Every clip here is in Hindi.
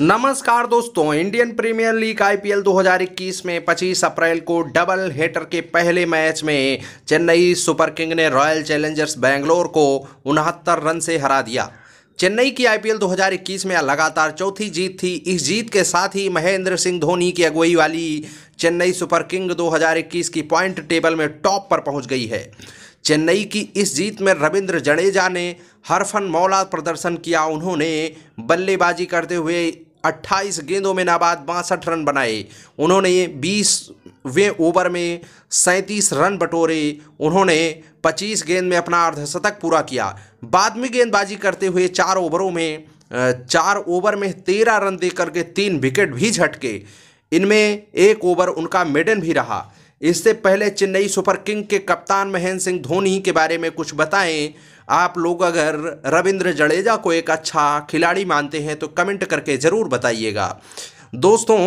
नमस्कार दोस्तों इंडियन प्रीमियर लीग आईपीएल 2021 में 25 अप्रैल को डबल हेटर के पहले मैच में चेन्नई सुपर किंग ने रॉयल चैलेंजर्स बेंगलोर को उनहत्तर रन से हरा दिया चेन्नई की आईपीएल 2021 में लगातार चौथी जीत थी इस जीत के साथ ही महेंद्र सिंह धोनी की अगुवाई वाली चेन्नई सुपर किंग 2021 की पॉइंट टेबल में टॉप पर पहुंच गई है चेन्नई की इस जीत में रविंद्र जडेजा ने हरफन मौला प्रदर्शन किया उन्होंने बल्लेबाजी करते हुए 28 गेंदों में नाबाद बासठ रन बनाए उन्होंने 20वें ओवर में सैंतीस रन बटोरे उन्होंने 25 गेंद में अपना अर्धशतक पूरा किया बाद में गेंदबाजी करते हुए चार ओवरों में चार ओवर में तेरह रन देकर के तीन विकेट भी झटके इनमें एक ओवर उनका मेडन भी रहा इससे पहले चेन्नई सुपर किंग के कप्तान महेंद्र सिंह धोनी के बारे में कुछ बताएं आप लोग अगर रविंद्र जडेजा को एक अच्छा खिलाड़ी मानते हैं तो कमेंट करके ज़रूर बताइएगा दोस्तों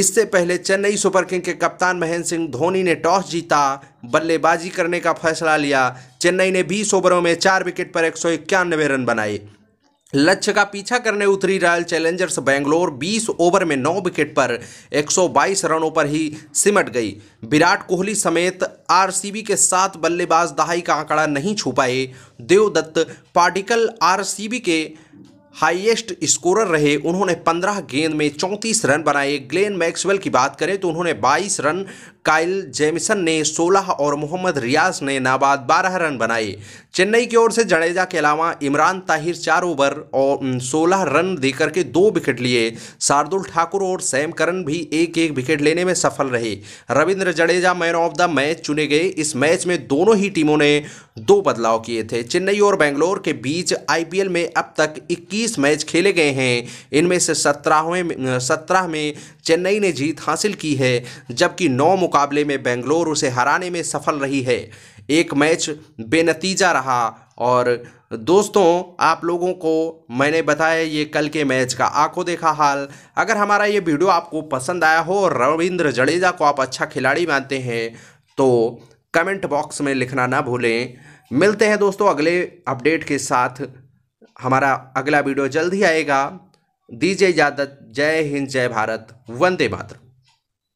इससे पहले चेन्नई सुपर किंग के कप्तान महेंद्र सिंह धोनी ने टॉस जीता बल्लेबाजी करने का फैसला लिया चेन्नई ने 20 ओवरों में चार विकेट पर एक रन बनाए लक्ष्य का पीछा करने उतरी रॉयल चैलेंजर्स बेंगलोर 20 ओवर में 9 विकेट पर 122 रनों पर ही सिमट गई विराट कोहली समेत आरसीबी के सात बल्लेबाज दहाई का आंकड़ा नहीं छू पाए देवदत्त पार्टिकल आरसीबी के हाईएस्ट स्कोरर रहे उन्होंने 15 गेंद में 34 रन बनाए ग्लेन मैक्सवेल की बात करें तो उन्होंने 22 रन काइल जेमिसन ने 16 और मोहम्मद रियाज ने नाबाद 12 रन बनाए चेन्नई की ओर से जडेजा के अलावा इमरान ताहिर चार ओवर और 16 रन देकर के दो विकेट लिए शार्दुल ठाकुर और सैम करन भी एक एक विकेट लेने में सफल रहे Ravindra Jadeja man of the match चुने गए इस मैच में दोनों ही टीमों ने दो बदलाव किए थे चेन्नई और बेंगलोर के बीच आई में अब तक इक्कीस मैच खेले गए हैं इनमें से सत्रहवें सत्रह में चेन्नई ने जीत हासिल की है जबकि नौ मुकाबले में बेंगलोर उसे हराने में सफल रही है एक मैच बेनतीजा रहा और दोस्तों आप लोगों को मैंने बताया ये कल के मैच का आंखों देखा हाल अगर हमारा ये वीडियो आपको पसंद आया हो और रविंद्र जडेजा को आप अच्छा खिलाड़ी मानते हैं तो कमेंट बॉक्स में लिखना ना भूलें मिलते हैं दोस्तों अगले अपडेट के साथ हमारा अगला वीडियो जल्द ही आएगा दीजिए इजाज़त जय हिंद जय भारत वंदे मातरम